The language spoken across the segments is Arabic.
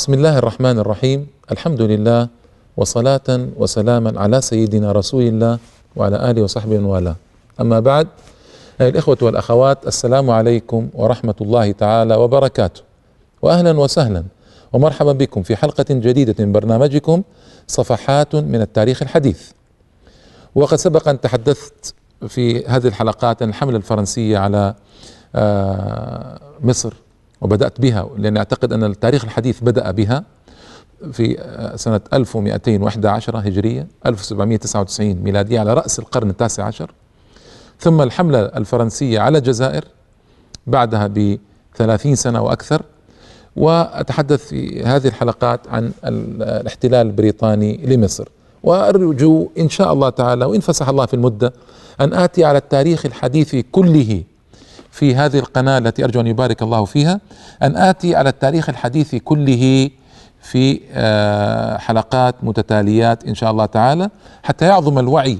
بسم الله الرحمن الرحيم الحمد لله وصلاة وسلاما على سيدنا رسول الله وعلى آله وصحبه والاه أما بعد الإخوة والأخوات السلام عليكم ورحمة الله تعالى وبركاته وأهلا وسهلا ومرحبا بكم في حلقة جديدة من برنامجكم صفحات من التاريخ الحديث وقد سبق أن تحدثت في هذه الحلقات عن الحملة الفرنسية على مصر وبدأت بها لأن أعتقد أن التاريخ الحديث بدأ بها في آه، سنة 1211 هجرية 1799 ميلادية على رأس القرن التاسع عشر ثم الحملة الفرنسية على الجزائر بعدها بثلاثين سنة وأكثر وأتحدث في هذه الحلقات عن آه، الاحتلال البريطاني لمصر وأرجو إن شاء الله تعالى وإن فسح الله في المدة أن آتي على التاريخ الحديث كله في هذه القناة التي أرجو أن يبارك الله فيها أن آتي على التاريخ الحديث كله في آه، حلقات متتاليات إن شاء الله تعالى حتى يعظم الوعي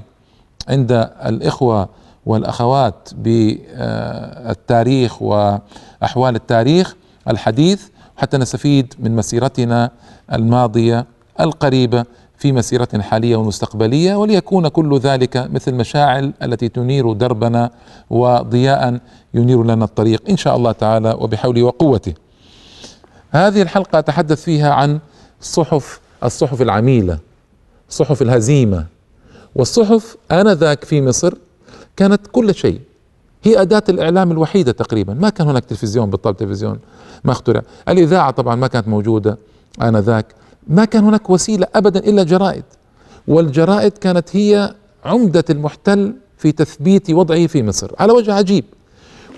عند الإخوة والأخوات بالتاريخ وأحوال التاريخ الحديث حتى نستفيد من مسيرتنا الماضية القريبة في مسيرة حالية ومستقبلية وليكون كل ذلك مثل مشاعل التي تنير دربنا وضياء ينير لنا الطريق إن شاء الله تعالى وبحوله وقوته هذه الحلقة أتحدث فيها عن صحف الصحف العميلة صحف الهزيمة والصحف آنذاك في مصر كانت كل شيء هي أداة الإعلام الوحيدة تقريبا ما كان هناك تلفزيون بالطبع تلفزيون ما اخترع الإذاعة طبعا ما كانت موجودة آنذاك ما كان هناك وسيله ابدا الا الجرائد والجرائد كانت هي عمده المحتل في تثبيت وضعه في مصر على وجه عجيب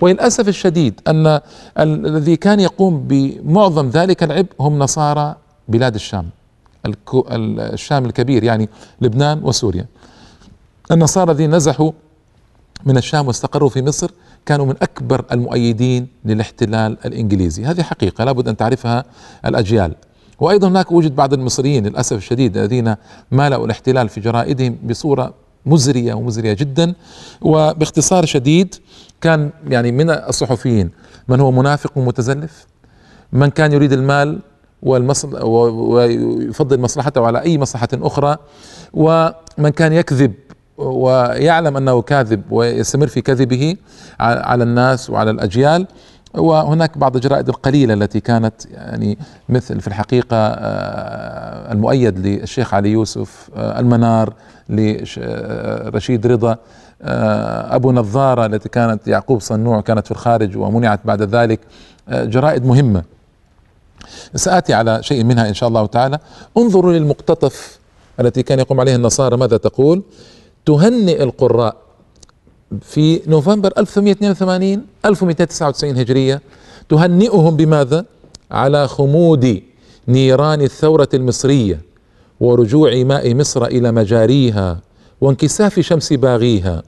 وللاسف الشديد ان الذي كان يقوم بمعظم ذلك العبء هم نصارى بلاد الشام الشام الكبير يعني لبنان وسوريا النصارى الذين نزحوا من الشام واستقروا في مصر كانوا من اكبر المؤيدين للاحتلال الانجليزي هذه حقيقه لابد ان تعرفها الاجيال وايضا هناك وجد بعض المصريين للاسف الشديد الذين مالوا الاحتلال في جرائدهم بصوره مزريه ومزريه جدا وباختصار شديد كان يعني من الصحفيين من هو منافق ومتزلف من كان يريد المال والمصل ويفضل مصلحته على اي مصلحه اخرى ومن كان يكذب ويعلم انه كاذب ويستمر في كذبه على الناس وعلى الاجيال وهناك بعض الجرائد القليلة التي كانت يعني مثل في الحقيقة آه، المؤيد للشيخ علي يوسف آه، المنار لرشيد آه، رضا أبو نظارة التي كانت يعقوب صنوع كانت في الخارج ومنعت بعد ذلك جرائد مهمة سآتي على شيء منها إن شاء الله تعالى انظروا للمقتطف التي كان يقوم عليه النصارى ماذا تقول تهنئ القراء في نوفمبر 1882 1299 هجرية تهنئهم بماذا؟ على خمود نيران الثورة المصرية ورجوع ماء مصر إلى مجاريها وانكساف شمس باغيها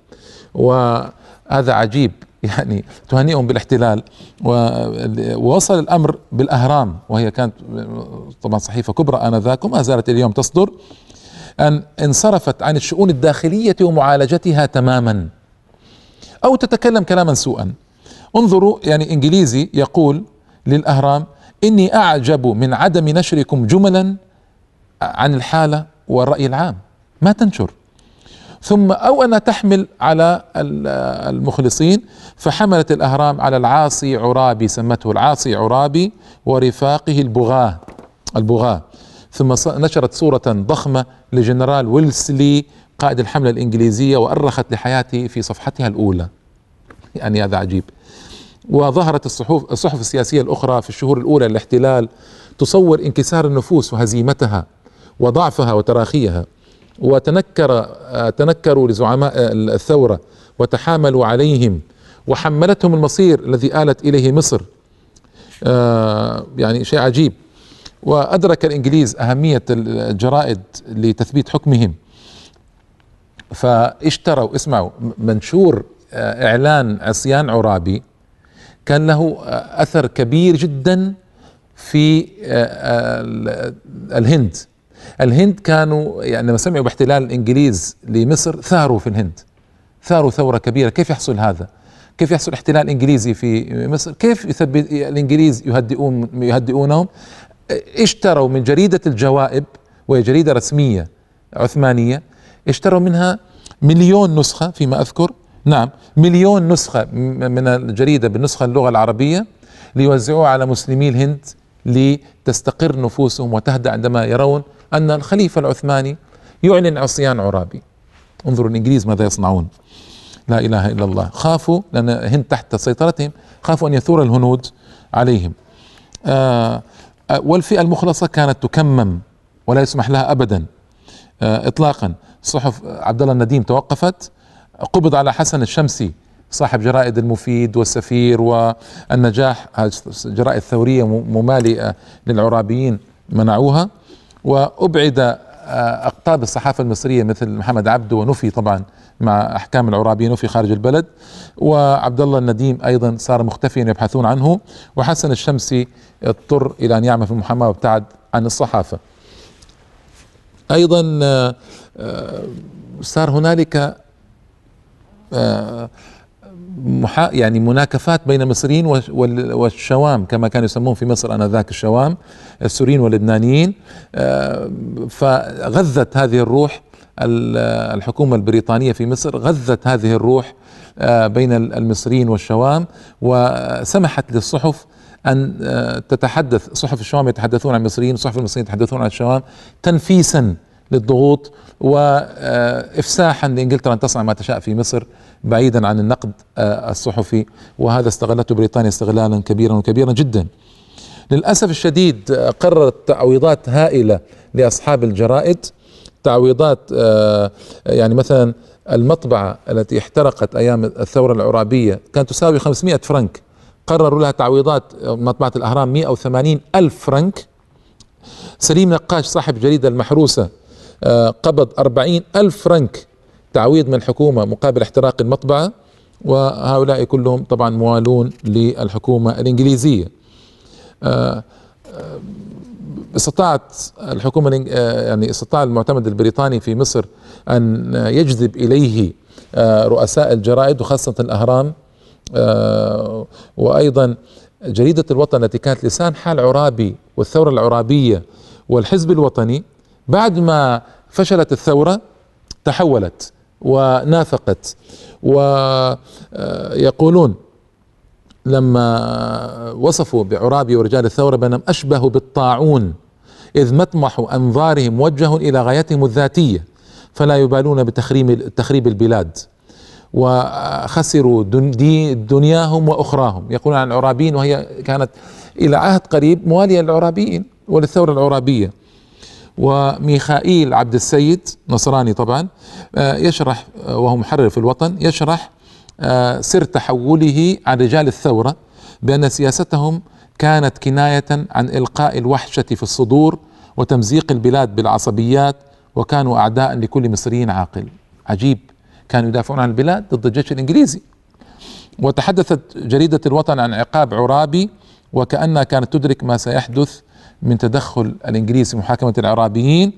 وهذا عجيب يعني تهنئهم بالاحتلال ووصل الامر بالاهرام وهي كانت طبعا صحيفه كبرى انذاك وما زالت اليوم تصدر ان انصرفت عن الشؤون الداخليه ومعالجتها تماما أو تتكلم كلاما سوءا انظروا يعني إنجليزي يقول للأهرام إني أعجب من عدم نشركم جملا عن الحالة والرأي العام ما تنشر ثم أو أن تحمل على المخلصين فحملت الأهرام على العاصي عرابي سمته العاصي عرابي ورفاقه البغاة البغاة ثم نشرت صورة ضخمة لجنرال ويلسلي قائد الحملة الإنجليزية وأرخت لحياته في صفحتها الأولى يعني هذا عجيب وظهرت الصحف الصحف السياسية الأخرى في الشهور الأولى للاحتلال تصور انكسار النفوس وهزيمتها وضعفها وتراخيها وتنكر تنكروا لزعماء الثورة وتحاملوا عليهم وحملتهم المصير الذي آلت إليه مصر آه، يعني شيء عجيب وأدرك الإنجليز أهمية الجرائد لتثبيت حكمهم فاشتروا اسمعوا منشور آه، اعلان عصيان عرابي كان له آه، اثر كبير جدا في آه، الهند الهند كانوا يعني لما سمعوا باحتلال الانجليز لمصر ثاروا في الهند ثاروا ثوره كبيره كيف يحصل هذا كيف يحصل احتلال انجليزي في مصر كيف يثبت الانجليز يهدئون يهدئونهم اشتروا من جريده الجوائب وهي جريده رسميه عثمانيه اشتروا منها مليون نسخة فيما أذكر نعم مليون نسخة من الجريدة بالنسخة اللغة العربية ليوزعوها على مسلمي الهند لتستقر نفوسهم وتهدأ عندما يرون أن الخليفة العثماني يعلن عصيان عرابي انظروا الإنجليز ماذا يصنعون لا إله إلا الله خافوا لأن الهند تحت سيطرتهم خافوا أن يثور الهنود عليهم آه, آه، والفئة المخلصة كانت تكمم ولا يسمح لها أبدا آه، اطلاقا صحف عبد الله النديم توقفت قبض على حسن الشمسي صاحب جرائد المفيد والسفير والنجاح جرائد ثوريه ممالئه للعرابيين منعوها وابعد آه، اقطاب الصحافه المصريه مثل محمد عبده ونفي طبعا مع احكام العرابيين وفي خارج البلد وعبد الله النديم ايضا صار مختفيا يبحثون عنه وحسن الشمسي اضطر الى ان يعمل في المحاماه وابتعد عن الصحافه ايضا آه، آه، صار هنالك آه، محا يعني مناكفات بين المصريين والشوام كما كانوا يسمون في مصر انذاك الشوام السوريين واللبنانيين فغذت هذه الروح الحكومة البريطانية في مصر غذت هذه الروح بين المصريين والشوام وسمحت للصحف أن آه، تتحدث صحف الشوام يتحدثون عن المصريين وصحف المصريين يتحدثون عن الشوام تنفيسا للضغوط وافساحا آه، لانجلترا ان تصنع ما تشاء في مصر بعيدا عن النقد آه، الصحفي وهذا استغلته بريطانيا استغلالا كبيرا وكبيرا جدا. للاسف الشديد قررت تعويضات هائله لاصحاب الجرائد تعويضات يعني مثلا المطبعه التي احترقت ايام الثوره العرابيه كانت تساوي 500 فرنك قرروا لها تعويضات مطبعة الأهرام 180 ألف فرنك سليم نقاش صاحب جريدة المحروسة آه، قبض 40 ألف فرنك تعويض من الحكومة مقابل احتراق المطبعة وهؤلاء كلهم طبعا موالون للحكومة الإنجليزية آه، آه، استطاعت الحكومة يعني استطاع المعتمد البريطاني في مصر أن يجذب إليه رؤساء الجرائد وخاصة الأهرام آه، وأيضا جريدة الوطن التي كانت لسان حال عرابي والثورة العرابية والحزب الوطني بعد ما فشلت الثورة تحولت ونافقت ويقولون آه، لما وصفوا بعرابي ورجال الثورة بأنهم أشبهوا بالطاعون إذ مطمح أنظارهم موجه إلى غايتهم الذاتية فلا يبالون بتخريب البلاد وخسروا دنياهم واخراهم يقولون عن العرابيين وهي كانت الى عهد قريب مواليه للعرابيين وللثوره العرابيه وميخائيل عبد السيد نصراني طبعا آه، يشرح آه، وهو محرر في الوطن يشرح آه، سر تحوله عن رجال الثوره بان سياستهم كانت كنايه عن القاء الوحشه في الصدور وتمزيق البلاد بالعصبيات وكانوا اعداء لكل مصري عاقل عجيب كانوا يدافعون عن البلاد ضد الجيش الانجليزي وتحدثت جريده الوطن عن عقاب عرابي وكانها كانت تدرك ما سيحدث من تدخل الانجليز في محاكمه العرابيين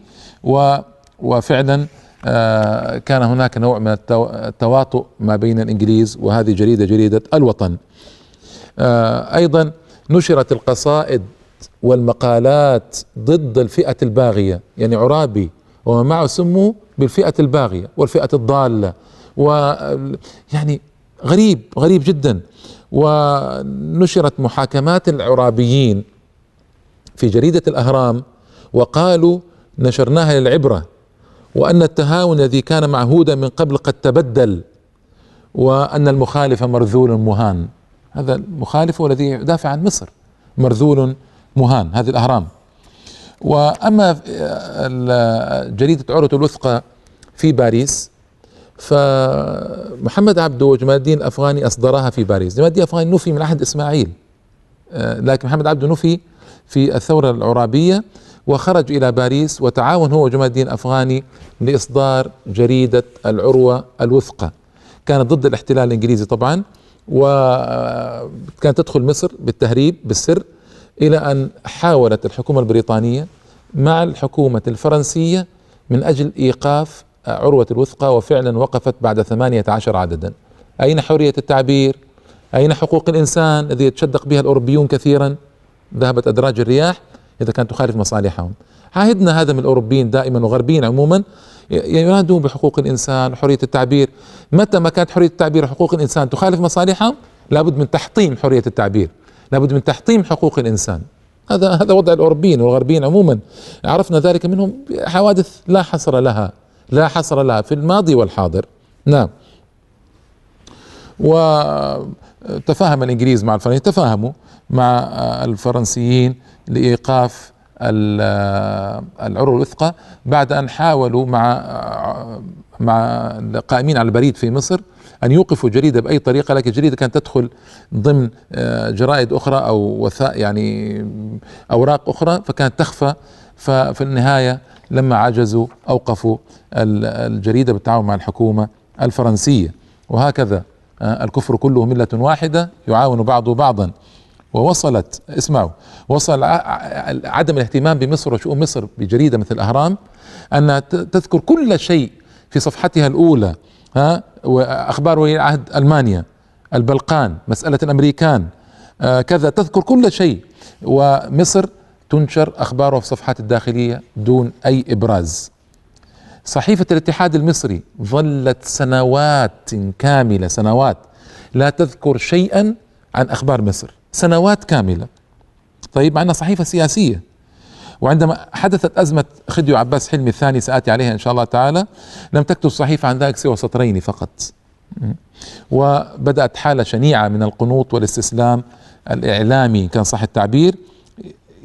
و وفعلا آه، كان هناك نوع من التواطؤ ما بين الانجليز وهذه جريده جريده الوطن. آه، ايضا نشرت القصائد والمقالات ضد الفئه الباغيه يعني عرابي ومن معه سمه بالفئة الباغية والفئة الضالة و يعني غريب غريب جدا ونشرت محاكمات العرابيين في جريدة الأهرام وقالوا نشرناها للعبرة وأن التهاون الذي كان معهودا من قبل قد تبدل وأن المخالف مرذول مهان هذا المخالف هو الذي يدافع عن مصر مرذول مهان هذه الأهرام واما آه، جريده عروة الوثقى في باريس فمحمد عبدو وجمال الدين الافغاني اصدرها في باريس، جمال الدين الافغاني نفي من عهد اسماعيل آه، لكن محمد عبدو نفي في الثوره العرابيه وخرج الى باريس وتعاون هو وجمال الدين الافغاني لاصدار جريده العروه الوثقى. كانت ضد الاحتلال الانجليزي طبعا وكانت آه، تدخل مصر بالتهريب بالسر الى ان حاولت الحكومه البريطانيه مع الحكومه الفرنسيه من اجل ايقاف عروه الوثقى وفعلا وقفت بعد 18 عددا. اين حريه التعبير؟ اين حقوق الانسان الذي يتشدق بها الاوروبيون كثيرا؟ ذهبت ادراج الرياح اذا كانت تخالف مصالحهم. عهدنا هذا من الاوروبيين دائما وغربيين عموما ينادون بحقوق الانسان وحريه التعبير، متى ما كانت حريه التعبير وحقوق الانسان تخالف مصالحهم لابد من تحطيم حريه التعبير. لابد من تحطيم حقوق الإنسان هذا هذا وضع الأوروبيين والغربيين عموما عرفنا ذلك منهم حوادث لا حصر لها لا حصر لها في الماضي والحاضر نعم وتفاهم الإنجليز مع الفرنسيين تفاهموا مع الفرنسيين لإيقاف العروة الوثقى بعد أن حاولوا مع مع القائمين على البريد في مصر أن يوقفوا جريدة بأي طريقة لكن الجريدة كانت تدخل ضمن آه، جرائد أخرى أو وثاء يعني أوراق أخرى فكانت تخفى ففي النهاية لما عجزوا أوقفوا الجريدة بالتعاون مع الحكومة الفرنسية وهكذا آه، الكفر كله ملة واحدة يعاون بعضه بعضا ووصلت اسمعوا وصل عدم الاهتمام بمصر وشؤون مصر بجريدة مثل أهرام أنها تذكر كل شيء في صفحتها الأولى ها واخبار ولي العهد المانيا البلقان مساله الامريكان آه، كذا تذكر كل شيء ومصر تنشر اخباره في صفحات الداخليه دون اي ابراز صحيفه الاتحاد المصري ظلت سنوات كامله سنوات لا تذكر شيئا عن اخبار مصر سنوات كامله طيب معنا صحيفه سياسيه وعندما حدثت أزمة خديو عباس حلمي الثاني سآتي عليها إن شاء الله تعالى لم تكتب الصحيفة عن ذلك سوى سطرين فقط وبدأت حالة شنيعة من القنوط والاستسلام الإعلامي كان صح التعبير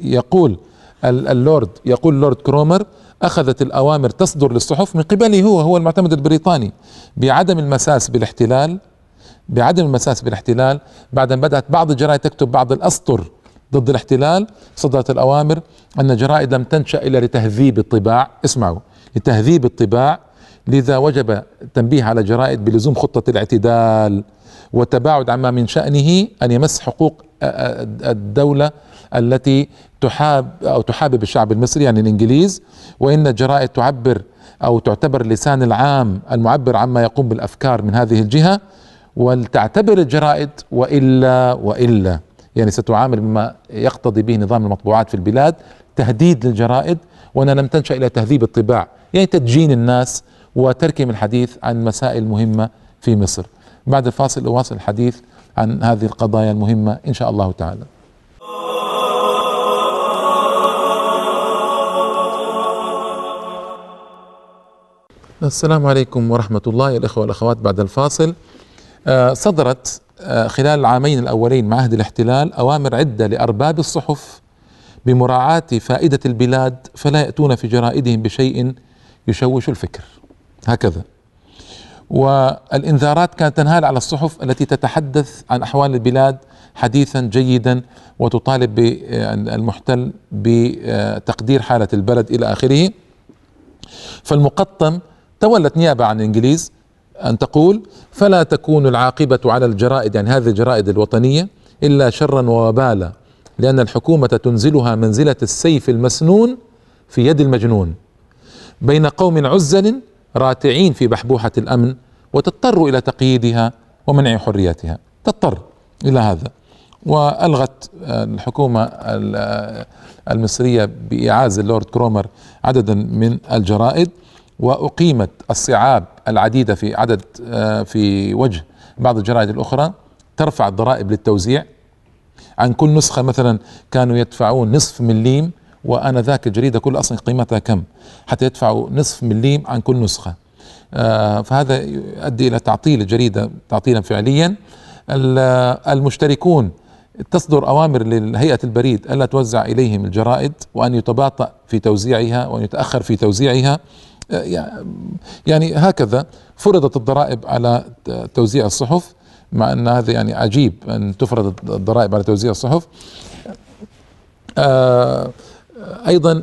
يقول اللورد يقول لورد كرومر أخذت الأوامر تصدر للصحف من قبله هو هو المعتمد البريطاني بعدم المساس بالاحتلال بعدم المساس بالاحتلال بعد أن بدأت بعض الجرائد تكتب بعض الأسطر ضد الاحتلال صدرت الأوامر أن الجرائد لم تنشأ إلا لتهذيب الطباع اسمعوا لتهذيب الطباع لذا وجب تنبيه على الجرائد بلزوم خطة الاعتدال والتباعد عما من شأنه أن يمس حقوق الدولة التي تحاب أو تحابب الشعب المصري يعني الإنجليز وإن الجرائد تعبر أو تعتبر لسان العام المعبر عما يقوم بالأفكار من هذه الجهة ولتعتبر الجرائد وإلا وإلا يعني ستعامل بما يقتضي به نظام المطبوعات في البلاد تهديد للجرائد وأنها لم تنشأ إلى تهذيب الطباع يعني تدجين الناس وتركهم الحديث عن مسائل مهمة في مصر بعد الفاصل أواصل الحديث عن هذه القضايا المهمة إن شاء الله تعالى السلام عليكم ورحمة الله الإخوة والأخوات بعد الفاصل آه، صدرت آه، خلال العامين الأولين مع عهد الاحتلال أوامر عدة لأرباب الصحف بمراعاة فائدة البلاد فلا يأتون في جرائدهم بشيء يشوش الفكر هكذا والإنذارات كانت تنهال على الصحف التي تتحدث عن أحوال البلاد حديثا جيدا وتطالب آه، المحتل بتقدير حالة البلد إلى آخره فالمقطم تولت نيابة عن الإنجليز أن تقول فلا تكون العاقبة على الجرائد يعني هذه الجرائد الوطنية إلا شرا ووبالا لأن الحكومة تنزلها منزلة السيف المسنون في يد المجنون بين قوم عزل راتعين في بحبوحة الأمن وتضطر إلى تقييدها ومنع حريتها تضطر إلى هذا والغت آه، الحكومه آه، المصريه باعاز اللورد كرومر عددا من الجرائد واقيمت الصعاب العديده في عدد آه، في وجه بعض الجرائد الاخرى ترفع الضرائب للتوزيع عن كل نسخه مثلا كانوا يدفعون نصف مليم وانا ذاك الجريده كل اصلا قيمتها كم حتى يدفعوا نصف مليم عن كل نسخه آه، فهذا يؤدي الى تعطيل الجريده تعطيلا فعليا آه، المشتركون تصدر اوامر لهيئه البريد الا توزع اليهم الجرائد وان يتباطا في توزيعها وان يتاخر في توزيعها آه، يعني هكذا فرضت الضرائب على توزيع الصحف مع ان هذا يعني عجيب ان تفرض الضرائب على توزيع الصحف آه، ايضا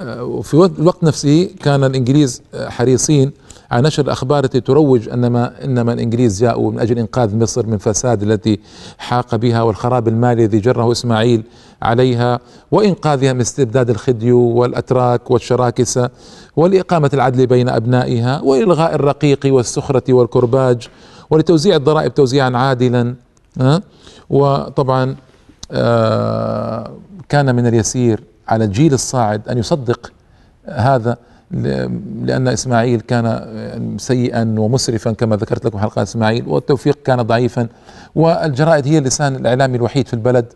آه، في الوقت نفسه كان الانجليز حريصين على نشر الأخبار التي تروج أنما إنما الإنجليز جاءوا من أجل إنقاذ مصر من فساد التي حاق بها والخراب المالي الذي جره إسماعيل عليها وإنقاذها من استبداد الخديو والأتراك والشراكسة ولإقامة العدل بين أبنائها وإلغاء الرقيق والسخرة والكرباج ولتوزيع الضرائب توزيعا عادلا وطبعا آه، كان من اليسير على الجيل الصاعد أن يصدق هذا لأن إسماعيل كان سيئا ومسرفا كما ذكرت لكم حلقة إسماعيل والتوفيق كان ضعيفا والجرائد هي اللسان الإعلامي الوحيد في البلد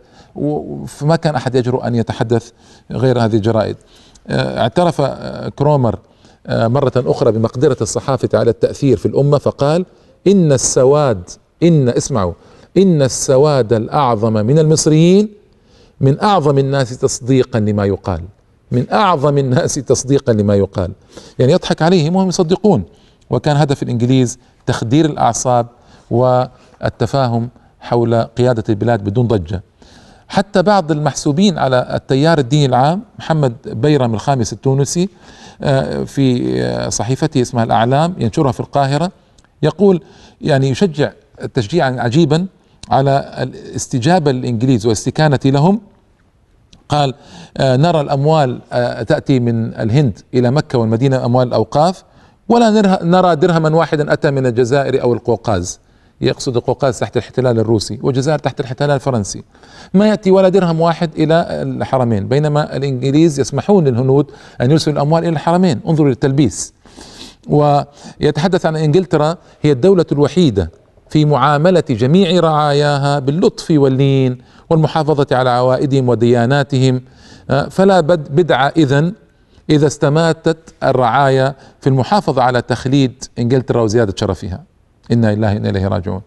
فما كان أحد يجرؤ أن يتحدث غير هذه الجرائد آه، اعترف آه، كرومر آه، مرة أخرى بمقدرة الصحافة على التأثير في الأمة فقال إن السواد إن اسمعوا إن السواد الأعظم من المصريين من أعظم الناس تصديقا لما يقال من أعظم الناس تصديقا لما يقال يعني يضحك عليهم وهم يصدقون وكان هدف الإنجليز تخدير الأعصاب والتفاهم حول قيادة البلاد بدون ضجة حتى بعض المحسوبين على التيار الديني العام محمد بيرم الخامس التونسي آه، في آه، صحيفته اسمها الأعلام ينشرها في القاهرة يقول يعني يشجع تشجيعا عجيبا على الاستجابة للإنجليز والاستكانة لهم قال آه، نرى الأموال آه، تأتي من الهند إلى مكة والمدينة أموال الأوقاف ولا نرى درهما واحدا أتى من الجزائر أو القوقاز يقصد القوقاز تحت الاحتلال الروسي والجزائر تحت الاحتلال الفرنسي ما يأتي ولا درهم واحد إلى الحرمين بينما الإنجليز يسمحون للهنود أن يرسلوا الأموال إلى الحرمين انظروا للتلبيس ويتحدث عن إنجلترا هي الدولة الوحيدة في معاملة جميع رعاياها باللطف واللين والمحافظة على عوائدهم ودياناتهم آه، فلا بدعة إذا إذا استماتت الرعاية في المحافظة على تخليد إنجلترا وزيادة شرفها إنا لله إنا إليه راجعون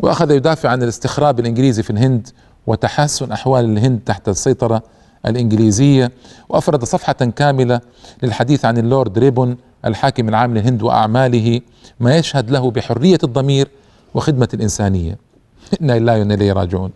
وأخذ يدافع عن الاستخراب الإنجليزي في الهند وتحسن أحوال الهند تحت السيطرة الإنجليزية وأفرد صفحة كاملة للحديث عن اللورد ريبون الحاكم العام للهند وأعماله ما يشهد له بحرية الضمير وخدمة الإنسانية إنا لله وإنا إليه راجعون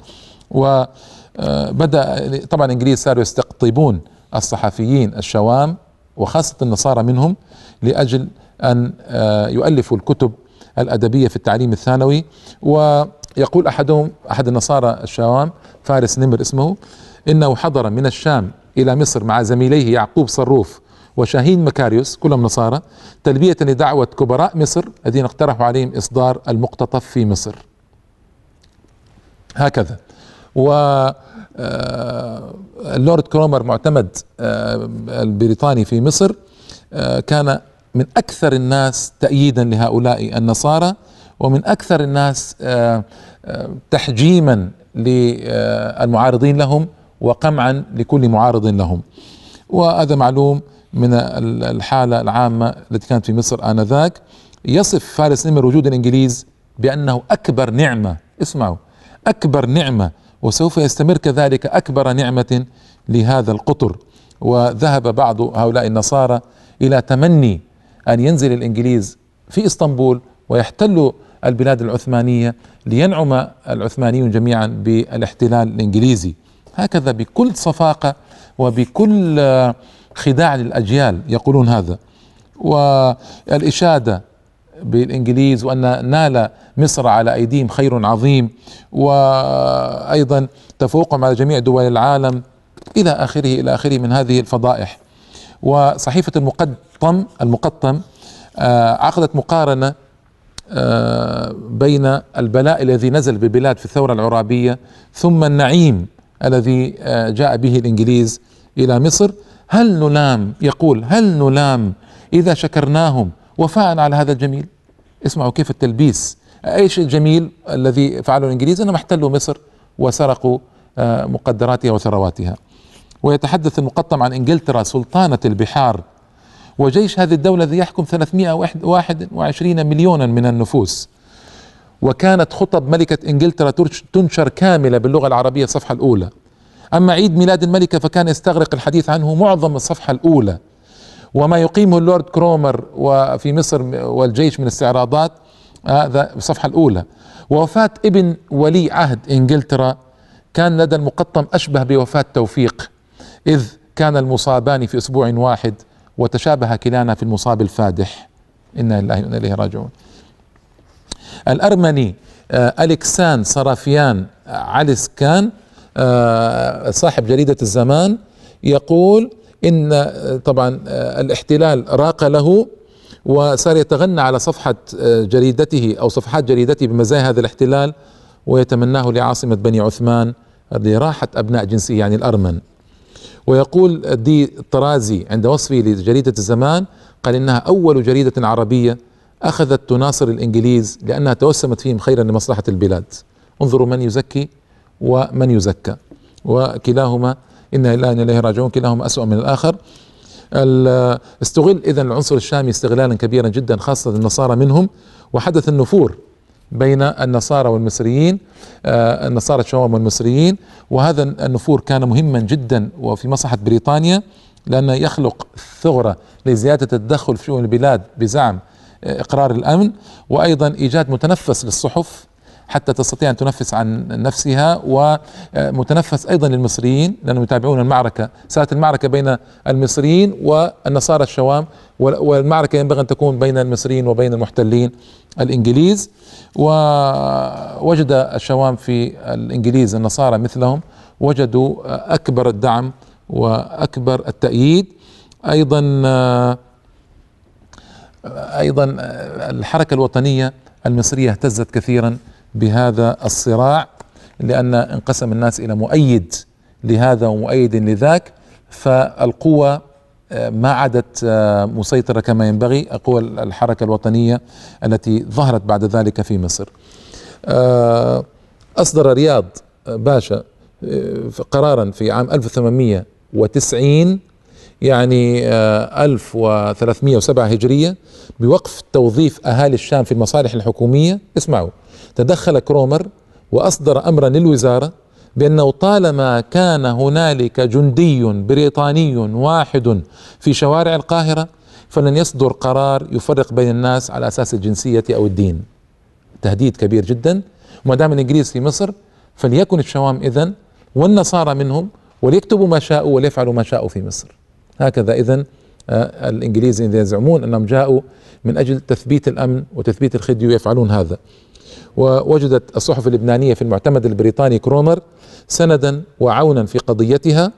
وبدأ آه، طبعا الإنجليز صاروا يستقطبون الصحفيين الشوام وخاصة النصارى منهم لأجل أن آه، يؤلفوا الكتب الأدبية في التعليم الثانوي ويقول أحدهم أحد النصارى الشوام فارس نمر اسمه إنه حضر من الشام إلى مصر مع زميليه يعقوب صروف وشاهين مكاريوس كلهم نصارى تلبية لدعوة كبراء مصر الذين اقترحوا عليهم إصدار المقتطف في مصر هكذا و آه، اللورد كرومر معتمد آه، البريطاني في مصر آه، كان من اكثر الناس تأييدا لهؤلاء النصارى ومن اكثر الناس تحجيما للمعارضين لهم وقمعا لكل معارض لهم وهذا معلوم من الحالة العامة التي كانت في مصر آنذاك يصف فارس نمر وجود الإنجليز بأنه أكبر نعمة اسمعوا أكبر نعمة وسوف يستمر كذلك أكبر نعمة لهذا القطر وذهب بعض هؤلاء النصارى إلى تمني أن ينزل الإنجليز في إسطنبول ويحتلوا البلاد العثمانية لينعم العثمانيون جميعا بالاحتلال الإنجليزي هكذا بكل صفاقة وبكل خداع للأجيال يقولون هذا والإشادة بالانجليز وان نال مصر على ايديهم خير عظيم وايضا تفوقهم على جميع دول العالم الى اخره الى اخره من هذه الفضائح وصحيفه المقطم المقطم آه، عقدت مقارنه آه، بين البلاء الذي نزل ببلاد في الثوره العرابيه ثم النعيم الذي آه، جاء به الانجليز الى مصر هل نلام يقول هل نلام اذا شكرناهم وفاء على هذا الجميل اسمعوا كيف التلبيس ايش الجميل الذي فعله الانجليز انهم احتلوا مصر وسرقوا آه، مقدراتها وثرواتها ويتحدث المقطم عن انجلترا سلطانة البحار وجيش هذه الدولة الذي يحكم 321 مليونا من النفوس وكانت خطب ملكة انجلترا تنشر كاملة باللغة العربية الصفحة الأولى أما عيد ميلاد الملكة فكان يستغرق الحديث عنه معظم الصفحة الأولى وما يقيمه اللورد كرومر وفي مصر والجيش من استعراضات هذا الصفحة الأولى ووفاة ابن ولي عهد إنجلترا كان لدى المقطم أشبه بوفاة توفيق إذ كان المصابان في أسبوع واحد وتشابه كلانا في المصاب الفادح إنا لله وإنا إليه راجعون الأرمني آه، ألكسان صرافيان كان آه، صاحب جريدة الزمان يقول ان آه، طبعا آه، الاحتلال راق له وصار يتغنى على صفحه آه، جريدته او صفحات جريدته بمزايا هذا الاحتلال ويتمناه لعاصمه بني عثمان لراحه ابناء جنسه يعني الارمن ويقول دي الطرازي عند وصفه لجريده الزمان قال انها اول جريده عربيه اخذت تناصر الانجليز لانها توسمت فيهم خيرا لمصلحه البلاد انظروا من يزكي ومن يزكى وكلاهما إنا الله إن إليه راجعون كلاهما أسوأ من الآخر استغل إذا العنصر الشامي استغلالا كبيرا جدا خاصة النصارى منهم وحدث النفور بين النصارى والمصريين آه، النصارى الشوام والمصريين وهذا النفور كان مهما جدا وفي مصلحة بريطانيا لأنه يخلق ثغرة لزيادة التدخل في شؤون البلاد بزعم آه، إقرار الأمن وأيضا إيجاد متنفس للصحف حتى تستطيع أن تنفس عن نفسها ومتنفس أيضا للمصريين لأنهم يتابعون المعركة صارت المعركة بين المصريين والنصارى الشوام والمعركة ينبغي أن تكون بين المصريين وبين المحتلين الإنجليز ووجد الشوام في الإنجليز النصارى مثلهم وجدوا أكبر الدعم وأكبر التأييد أيضا أيضا الحركة الوطنية المصرية اهتزت كثيرا بهذا الصراع لأن انقسم الناس إلى مؤيد لهذا ومؤيد لذاك فالقوة آه، ما عادت آه، مسيطرة كما ينبغي قوى الحركة الوطنية التي ظهرت بعد ذلك في مصر آه، أصدر رياض باشا قرارا في عام 1890 يعني 1307 هجرية بوقف توظيف أهالي الشام في المصالح الحكومية اسمعوا تدخل كرومر واصدر امرا للوزاره بانه طالما كان هنالك جندي بريطاني واحد في شوارع القاهره فلن يصدر قرار يفرق بين الناس على اساس الجنسيه او الدين. تهديد كبير جدا وما دام الانجليز في مصر فليكن الشوام اذا والنصارى منهم وليكتبوا ما شاءوا وليفعلوا ما شاءوا في مصر. هكذا آه، اذا الانجليز يزعمون انهم جاءوا من اجل تثبيت الامن وتثبيت الخديو ويفعلون هذا. ووجدت الصحف اللبنانية في المعتمد البريطاني كرومر سندا وعونا في قضيتها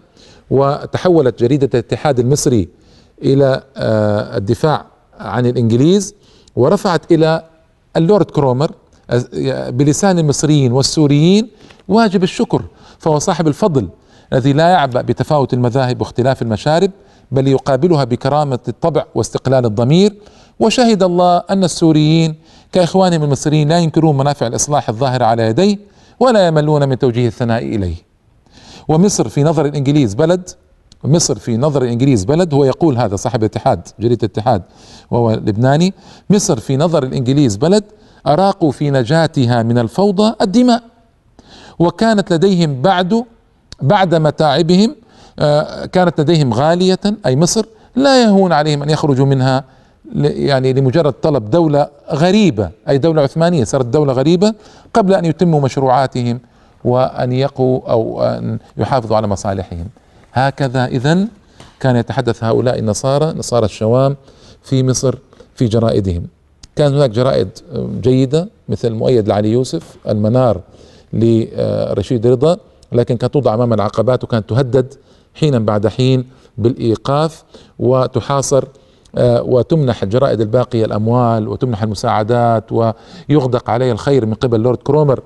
وتحولت جريدة الاتحاد المصري إلى آه، الدفاع عن الإنجليز ورفعت إلى اللورد كرومر بلسان المصريين والسوريين واجب الشكر فهو صاحب الفضل الذي لا يعبأ بتفاوت المذاهب واختلاف المشارب بل يقابلها بكرامة الطبع واستقلال الضمير وشهد الله أن السوريين كإخوانهم المصريين لا ينكرون منافع الإصلاح الظاهرة على يديه ولا يملون من توجيه الثناء إليه ومصر في نظر الإنجليز بلد مصر في نظر الإنجليز بلد هو يقول هذا صاحب الاتحاد جريدة الاتحاد وهو لبناني مصر في نظر الإنجليز بلد أراقوا في نجاتها من الفوضى الدماء وكانت لديهم بعد بعد متاعبهم آه، كانت لديهم غالية أي مصر لا يهون عليهم أن يخرجوا منها يعني لمجرد طلب دولة غريبة أي دولة عثمانية صارت دولة غريبة قبل أن يتموا مشروعاتهم وأن يقوا أو أن يحافظوا على مصالحهم هكذا إذا كان يتحدث هؤلاء النصارى نصارى الشوام في مصر في جرائدهم كان هناك جرائد جيدة مثل مؤيد لعلي يوسف المنار لرشيد رضا لكن كانت توضع أمام العقبات وكانت تهدد حينا بعد حين بالإيقاف وتحاصر آه، وتمنح الجرائد الباقية الأموال وتمنح المساعدات ويغدق عليها الخير من قبل لورد كرومر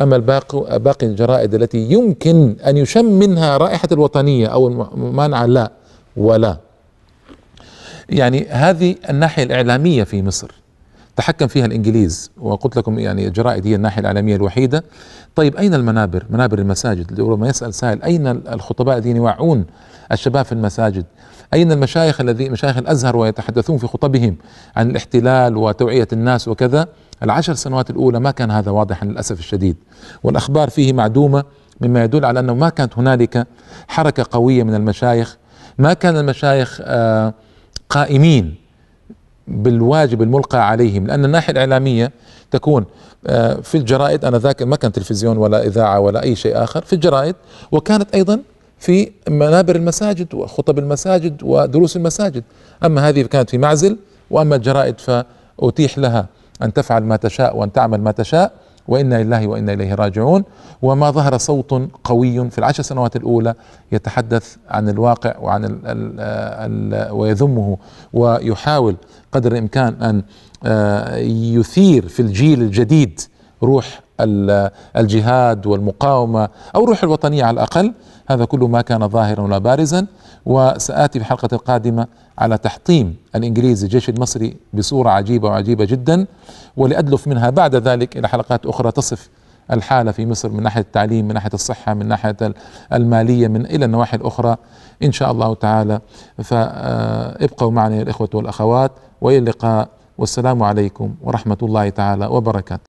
أما الباقي باقي الجرائد التي يمكن أن يشم منها رائحة الوطنية أو الممانعة لا ولا يعني هذه الناحية الإعلامية في مصر تحكم فيها الانجليز وقلت لكم يعني جرائد هي الناحيه الاعلاميه الوحيده طيب اين المنابر منابر المساجد ربما يسال سائل اين الخطباء الذين يوعون الشباب في المساجد اين المشايخ الذي مشايخ الازهر ويتحدثون في خطبهم عن الاحتلال وتوعيه الناس وكذا العشر سنوات الاولى ما كان هذا واضحا للاسف الشديد والاخبار فيه معدومه مما يدل على انه ما كانت هنالك حركه قويه من المشايخ ما كان المشايخ آه، قائمين بالواجب الملقى عليهم لأن الناحية الإعلامية تكون آه، في الجرائد أنا ذاك ما كان تلفزيون ولا إذاعة ولا أي شيء آخر في الجرائد وكانت أيضا في منابر المساجد وخطب المساجد ودروس المساجد أما هذه كانت في معزل وأما الجرائد فأتيح لها أن تفعل ما تشاء وأن تعمل ما تشاء وإنا لله وإنا إليه راجعون وما ظهر صوت قوي في العشر سنوات الأولى يتحدث عن الواقع وعن الـ الـ الـ ويذمه ويحاول قدر الإمكان أن آه، يثير في الجيل الجديد روح الجهاد والمقاومة أو روح الوطنية على الأقل هذا كله ما كان ظاهرا ولا بارزا وسآتي في الحلقة القادمة على تحطيم الإنجليزي الجيش المصري بصورة عجيبة وعجيبة جدا ولأدلف منها بعد ذلك إلى حلقات أخرى تصف الحالة في مصر من ناحية التعليم من ناحية الصحة من ناحية المالية من إلى النواحي الأخرى إن شاء الله تعالى فابقوا معنا يا الإخوة والأخوات وإلى اللقاء والسلام عليكم ورحمة الله تعالى وبركاته